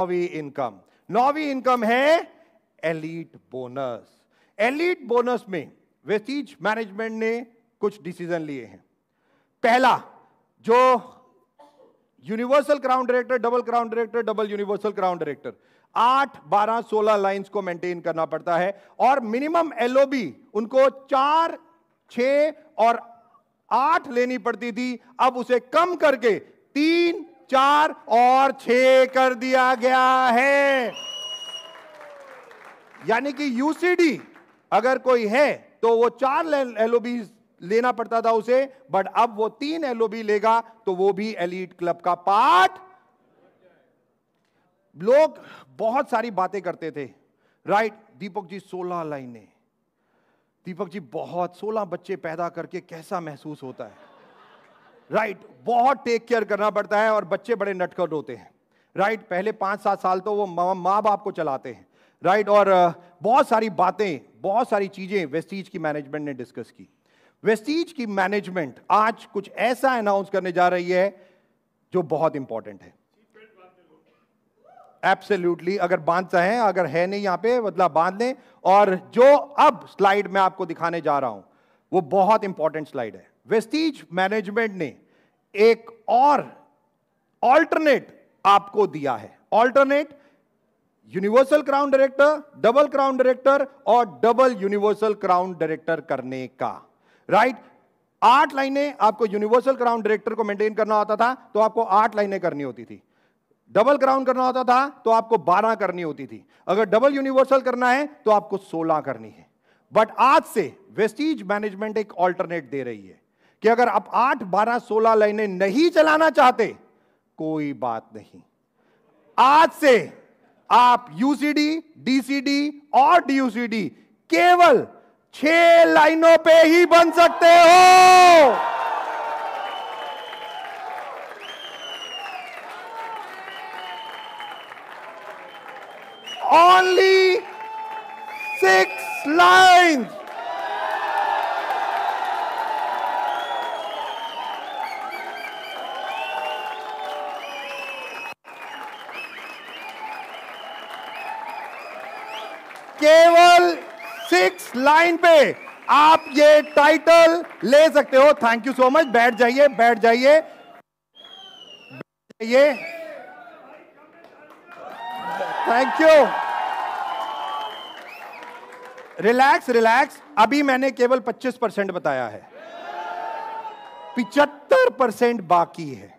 नौवीं इनकम नॉवी इनकम है एलिट बोनस एलिट बोनस में वेस्टीज मैनेजमेंट ने कुछ डिसीजन लिए हैं पहला जो universal crown director double crown director double universal crown director आठ बारह सोलह लाइंस को मेंटेन करना पड़ता है और मिनिमम एलओबी उनको चार छ और आठ लेनी पड़ती थी अब उसे कम करके तीन चार और छ कर दिया गया है यानी कि यूसीडी अगर कोई है तो वो चार एलओबी लेना पड़ता था उसे बट अब वो तीन एलओबी लेगा तो वो भी एलिट क्लब का पार्ट लोग बहुत सारी बातें करते थे राइट दीपक जी सोलह लाइनें दीपक जी बहुत सोलह बच्चे पैदा करके कैसा महसूस होता है राइट right, बहुत टेक केयर करना पड़ता है और बच्चे बड़े नटखट होते हैं राइट right, पहले पांच सात साल तो वो माँ बाप को चलाते हैं राइट right, और बहुत सारी बातें बहुत सारी चीज़ें वेस्टीज की मैनेजमेंट ने डिस्कस की वेस्टीज की मैनेजमेंट आज कुछ ऐसा अनाउंस करने जा रही है जो बहुत इंपॉर्टेंट है एब्सोल्यूटली अगर बांध चाहे अगर है नहीं यहां पे मतलब बांध लें और जो अब स्लाइड में आपको दिखाने जा रहा हूं वो बहुत इंपॉर्टेंट स्लाइड है वेस्टीज मैनेजमेंट ने एक और ऑल्टरनेट आपको दिया है alternate universal crown director double crown director और डबल यूनिवर्सल क्राउन डायरेक्टर करने का राइट right? आठ लाइनें आपको यूनिवर्सल क्राउन डायरेक्टर को मेंटेन करना होता था तो आपको आठ लाइनें करनी होती थी डबल क्राउन करना होता था तो आपको बारह करनी होती थी अगर डबल यूनिवर्सल करना है तो आपको सोलह करनी है बट आज से वेस्टीज मैनेजमेंट एक ऑल्टरनेट दे रही है कि अगर आप आठ बारह सोलह लाइनें नहीं चलाना चाहते कोई बात नहीं आज से आप यूसीडी डीसीडी और डीयूसीडी केवल छह लाइनों पे ही बन सकते हो only केवल सिक्स लाइन पे आप ये टाइटल ले सकते हो थैंक यू सो मच बैठ जाइए बैठ जाइए बैठ जाइए थैंक यू रिलैक्स रिलैक्स अभी मैंने केवल 25 परसेंट बताया है पिचहत्तर परसेंट बाकी है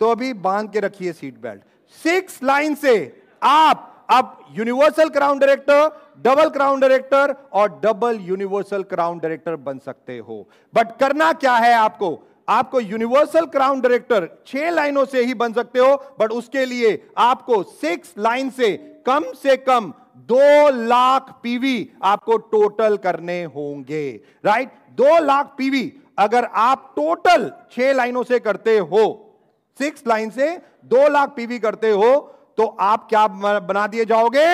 तो अभी बांध के रखिए सीट बेल्ट सिक्स लाइन से आप अब universal crown director double crown director और डबल यूनिवर्सल क्राउन डायरेक्टर बन सकते हो बट करना क्या है आपको आपको यूनिवर्सल क्राउन डायरेक्टर छह लाइनों से ही बन सकते हो बट उसके लिए आपको सिक्स लाइन से कम से कम दो लाख पीवी आपको टोटल करने होंगे राइट दो लाख पीवी अगर आप टोटल छह लाइनों से करते हो सिक्स लाइन से दो लाख पीवी करते हो तो आप क्या बना दिए जाओगे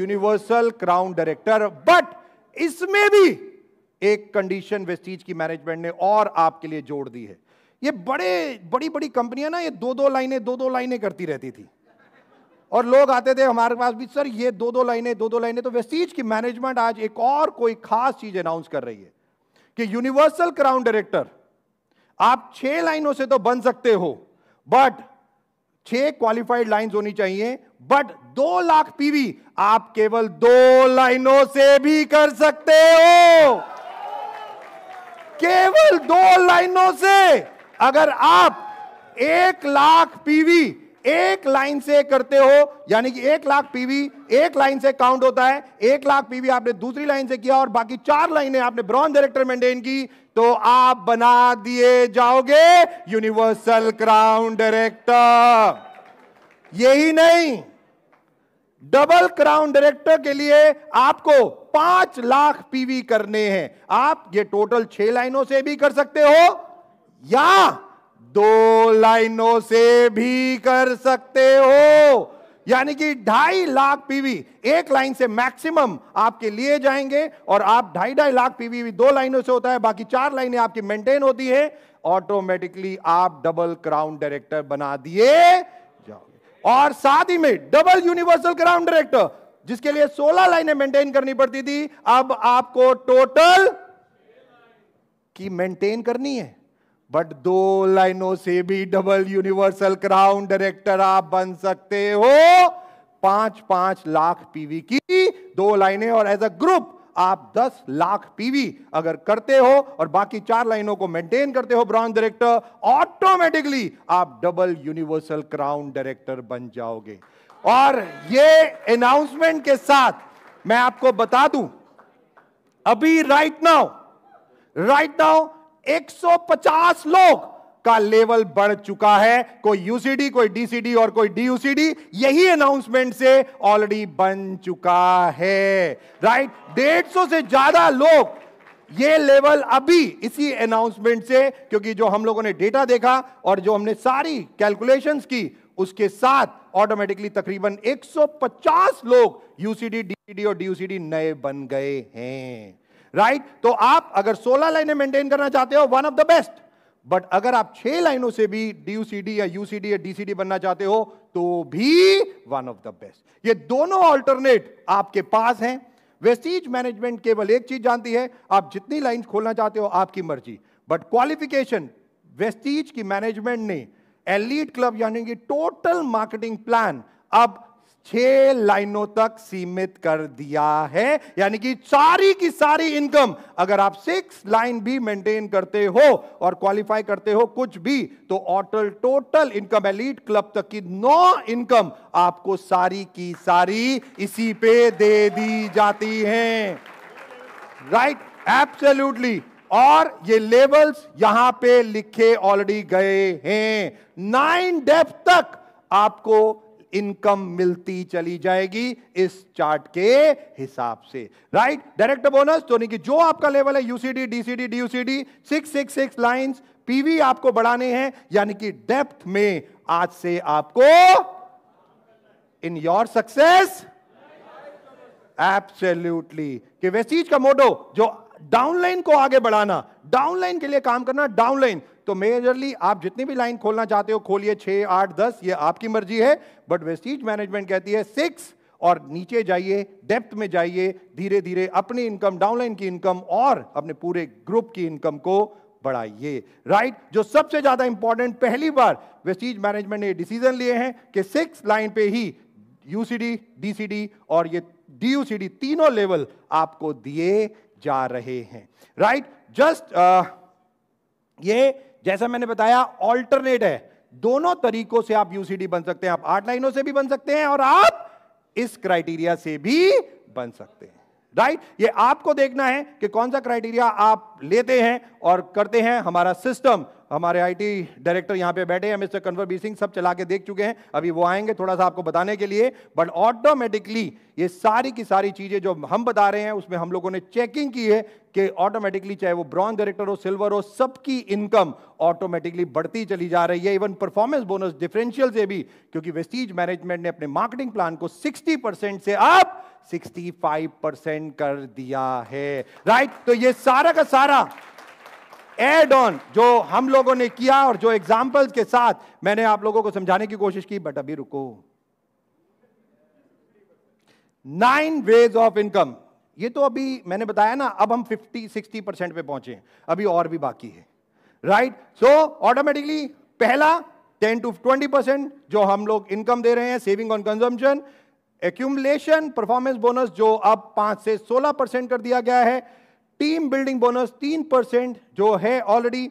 यूनिवर्सल क्राउन डायरेक्टर बट इसमें भी एक कंडीशन वेस्टीज की मैनेजमेंट ने और आपके लिए जोड़ दी है ये बड़े बड़ी बड़ी कंपनियां ना ये दो दो लाइनें दो दो लाइनें करती रहती थी और लोग आते थे हमारे पास भी सर ये दो दो लाइनें दो दो लाइनें तो वेस्टीज की मैनेजमेंट आज एक और कोई खास चीज अनाउंस कर रही है कि यूनिवर्सल क्राउन डायरेक्टर आप छह लाइनों से तो बन सकते हो बट छह क्वालिफाइड लाइंस होनी चाहिए बट दो लाख पीवी आप केवल दो लाइनों से भी कर सकते हो केवल दो लाइनों से अगर आप एक लाख पीवी एक लाइन से करते हो यानी कि एक लाख पीवी एक लाइन से काउंट होता है एक लाख पीवी आपने दूसरी लाइन से किया और बाकी चार लाइनें आपने ब्रॉन्ज डायरेक्टर मेंटेन की तो आप बना दिए जाओगे यूनिवर्सल क्राउन डायरेक्टर यही नहीं डबल क्राउन डायरेक्टर के लिए आपको पांच लाख पीवी करने हैं आप ये टोटल छह लाइनों से भी कर सकते हो या दो लाइनों से भी कर सकते हो यानी कि ढाई लाख पीवी एक लाइन से मैक्सिमम आपके लिए जाएंगे और आप ढाई ढाई लाख पीवी भी दो लाइनों से होता है बाकी चार लाइनें आपकी मेंटेन होती है ऑटोमेटिकली आप डबल क्राउन डायरेक्टर बना दिए जाओगे और साथ ही में डबल यूनिवर्सल क्राउन डायरेक्टर जिसके लिए 16 लाइनें मेंटेन करनी पड़ती थी अब आपको टोटल की मेंटेन करनी है बट दो लाइनों से भी डबल यूनिवर्सल क्राउन डायरेक्टर आप बन सकते हो पांच पांच लाख पीवी की दो लाइनें और एज अ ग्रुप आप दस लाख पीवी अगर करते हो और बाकी चार लाइनों को मेंटेन करते हो ब्रांच डायरेक्टर ऑटोमेटिकली आप डबल यूनिवर्सल क्राउन डायरेक्टर बन जाओगे और ये अनाउंसमेंट के साथ मैं आपको बता दूं अभी राइट नाउ राइट नाउ 150 लोग का लेवल बढ़ चुका है कोई यूसीडी कोई डीसीडी और कोई डीयूसीडी यही अनाउंसमेंट से ऑलरेडी बन चुका है राइट डेढ़ सौ से ज्यादा लोग ये लेवल अभी इसी अनाउंसमेंट से क्योंकि जो हम लोगों ने डेटा देखा और जो हमने सारी कैलकुलेशंस की उसके साथ ऑटोमेटिकली तकरीबन 150 लोग यूसीडी डीसीडी और डीयूसीडी नए बन गए हैं राइट right? तो आप अगर 16 लाइनें मेंटेन करना चाहते हो one of the best but अगर आप छह लाइनों से भी डी या यूसीडी या डीसीडी बनना चाहते हो तो भी वन ऑफ द बेस्ट ये दोनों ऑल्टरनेट आपके पास हैं वेस्टीज मैनेजमेंट केवल एक चीज जानती है आप जितनी लाइन खोलना चाहते हो आपकी मर्जी बट क्वालिफिकेशन वेस्टीज की मैनेजमेंट ने एलिट क्लब यानी कि टोटल मार्केटिंग प्लान अब छह लाइनों तक सीमित कर दिया है यानी कि सारी की सारी इनकम अगर आप सिक्स लाइन भी मेंटेन करते हो और क्वालिफाई करते हो कुछ भी तो ऑटल टोटल इनकम एलीट क्लब तक की नौ इनकम आपको सारी की सारी इसी पे दे दी जाती है राइट एब्सोल्यूटली और ये लेवल्स यहां पे लिखे ऑलरेडी गए हैं नाइन डेप्थ तक आपको इनकम मिलती चली जाएगी इस चार्ट के हिसाब से राइट डायरेक्ट बोनस तो नहीं कि जो आपका लेवल है UCD DCD DUCD six six six line PV आपको बढ़ाने हैं यानी कि डेप्थ में आज से आपको इन योर सक्सेस एब्सोल्यूटली कि वैसी का मोटो जो डाउनलाइन को आगे बढ़ाना डाउनलाइन के लिए काम करना डाउनलाइन तो मेजरली आप जितनी भी लाइन खोलना चाहते हो खोलिए छह आठ दस ये आपकी मर्जी है बट वेस्टीज मैनेजमेंट कहती है सिक्स और नीचे जाइए डेप्थ में जाइए धीरे धीरे अपनी इनकम डाउनलाइन की इनकम और अपने पूरे ग्रुप की इनकम को बढ़ाइए राइट right? जो सबसे ज्यादा इंपॉर्टेंट पहली बार वेस्टीज मैनेजमेंट ने डिसीजन लिए हैं कि सिक्स लाइन पे ही यूसीडी डीसीडी और ये डीयूसीडी तीनों लेवल आपको दिए जा रहे हैं राइट right? जस्ट uh, ये जैसा मैंने बताया ऑल्टरनेट है दोनों तरीकों से आप यूसीडी बन सकते हैं आप आठ लाइनों से भी बन सकते हैं और आप इस क्राइटेरिया से भी बन सकते हैं राइट ये आपको देखना है कि कौन सा क्राइटेरिया आप लेते हैं और करते हैं हमारा सिस्टम हमारे आईटी डायरेक्टर यहाँ पे बैठे हैं मिस्टर कन्वर बी सिंह सब चला के देख चुके हैं अभी वो आएंगे थोड़ा सा आपको बताने के लिए बट ऑटोमेटिकली ये सारी की सारी चीज़ें जो हम बता रहे हैं उसमें हम लोगों ने चेकिंग की है कि ऑटोमेटिकली चाहे वो ब्रॉन्ज डायरेक्टर हो सिल्वर हो सबकी इनकम ऑटोमेटिकली बढ़ती चली जा रही है इवन परफॉर्मेंस बोनस डिफरेंशियल से भी क्योंकि वेस्टीज मैनेजमेंट ने अपने मार्केटिंग प्लान को 60 परसेंट से आप 65 परसेंट कर दिया है राइट right? तो ये सारा का सारा एड ऑन जो हम लोगों ने किया और जो एग्जाम्पल्स के साथ मैंने आप लोगों को समझाने की कोशिश की बट अभी रुको नाइन वेज ऑफ इनकम ये तो अभी मैंने बताया ना अब हम 50 60 परसेंट पे पहुंचे हैं अभी और भी बाकी है राइट सो ऑटोमेटिकली पहला 10 टू 20 परसेंट जो हम लोग इनकम दे रहे हैं saving on consumption accumulation performance bonus जो अब 5 से 16 परसेंट कर दिया गया है टीम बिल्डिंग बोनस तीन परसेंट जो है already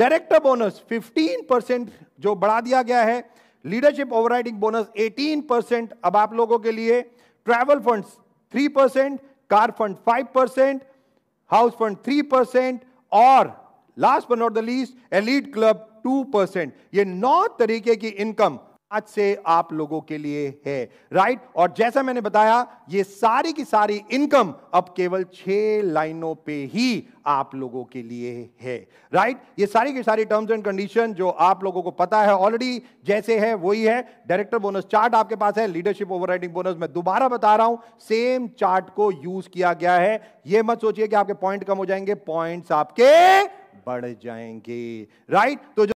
director bonus fifteen percent जो बढ़ा दिया गया है leadership overriding bonus eighteen percent अब आप लोगों के लिए travel funds three percent car fund five percent house fund three percent और last but not the least elite club two percent ये नौ तरीके की इनकम आज से आप लोगों के लिए है राइट और जैसा मैंने बताया ये सारी की सारी इनकम अब केवल छह लाइनों पे ही आप लोगों के लिए है राइट ये सारी की सारी टर्म्स एंड कंडीशन जो आप लोगों को पता है ऑलरेडी जैसे है वही है डायरेक्टर बोनस चार्ट आपके पास है लीडरशिप ओवर बोनस मैं दोबारा बता रहा हूं सेम चार्ट को यूज किया गया है ये मत सोचिए कि आपके पॉइंट कम हो जाएंगे पॉइंट्स आपके बढ़ जाएंगे राइट right? तो